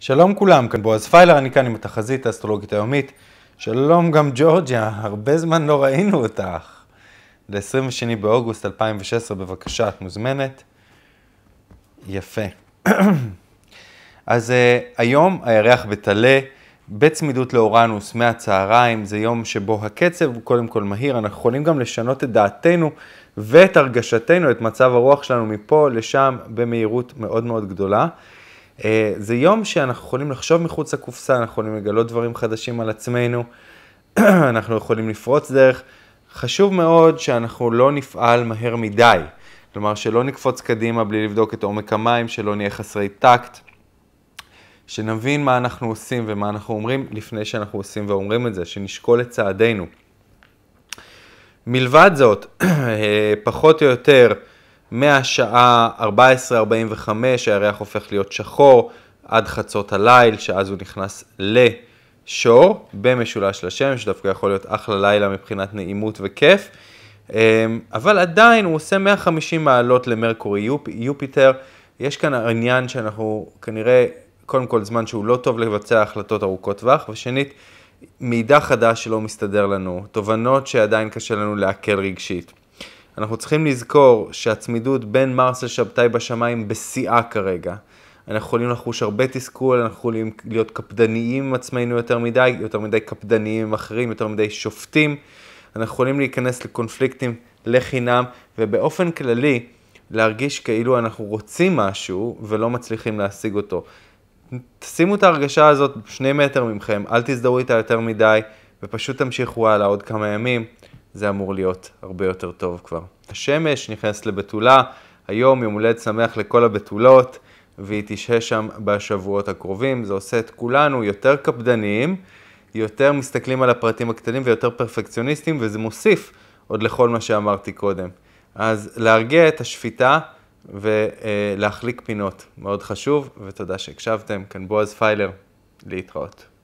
שלום כולם, כאן בועז פיילר, אני כאן עם התחזית האסטרולוגית היומית. שלום גם ג'ורג'יה, הרבה זמן לא ראינו אותך. ל-22 באוגוסט 2016, בבקשה, את מוזמנת. יפה. אז אה, היום הירח בטלה, בצמידות לאורנוס מהצהריים, זה יום שבו הקצב הוא קודם כל מהיר, אנחנו יכולים גם לשנות את דעתנו ואת הרגשתנו, את מצב הרוח שלנו מפה לשם במהירות מאוד מאוד גדולה. אה, זה יום שאנחנו יכולים לחשוב מחוץ לקופסה, אנחנו יכולים לגלות דברים חדשים על עצמנו, אנחנו יכולים לפרוץ דרך. חשוב מאוד שאנחנו לא נפעל מהר מדי, כלומר שלא נקפוץ קדימה בלי לבדוק את עומק המים, שלא נהיה חסרי טקט, שנבין מה אנחנו עושים ומה אנחנו אומרים לפני שאנחנו עושים ואומרים את זה, שנשקול את צעדינו. מלבד זאת, אה, פחות או יותר, מהשעה 14.45 הירח הופך להיות שחור עד חצות הליל, שאז הוא נכנס לשור במשולש לשם, שדווקא יכול להיות אחלה לילה מבחינת נעימות וכיף. אמ, אבל עדיין הוא עושה 150 מעלות למרקורי יופ, יופיטר. יש כאן עניין שאנחנו כנראה, קודם כל זמן שהוא לא טוב לבצע החלטות ארוכות טווח, ושנית, מידע חדש שלא מסתדר לנו, תובנות שעדיין קשה לנו לעכל רגשית. אנחנו צריכים לזכור שהצמידות בין מרס לשבתאי בשמיים בשיאה כרגע. אנחנו יכולים לחוש הרבה תסכול, אנחנו יכולים להיות קפדניים עם עצמנו יותר מדי, יותר מדי קפדניים עם אחרים, יותר מדי שופטים. אנחנו יכולים להיכנס לקונפליקטים לחינם, ובאופן כללי להרגיש כאילו אנחנו רוצים משהו ולא מצליחים להשיג אותו. תשימו את ההרגשה הזאת שני מטר ממכם, אל תזדהו איתה יותר מדי, ופשוט תמשיכו הלאה עוד כמה ימים. זה אמור להיות הרבה יותר טוב כבר. השמש נכנסת לבתולה, היום יום הולד שמח לכל הבתולות, והיא תשהה שם בשבועות הקרובים. זה עושה את כולנו יותר קפדניים, יותר מסתכלים על הפרטים הקטנים ויותר פרפקציוניסטים, וזה מוסיף עוד לכל מה שאמרתי קודם. אז להרגיע את השפיטה ולהחליק פינות, מאוד חשוב, ותודה שהקשבתם. כאן בועז פיילר, להתראות.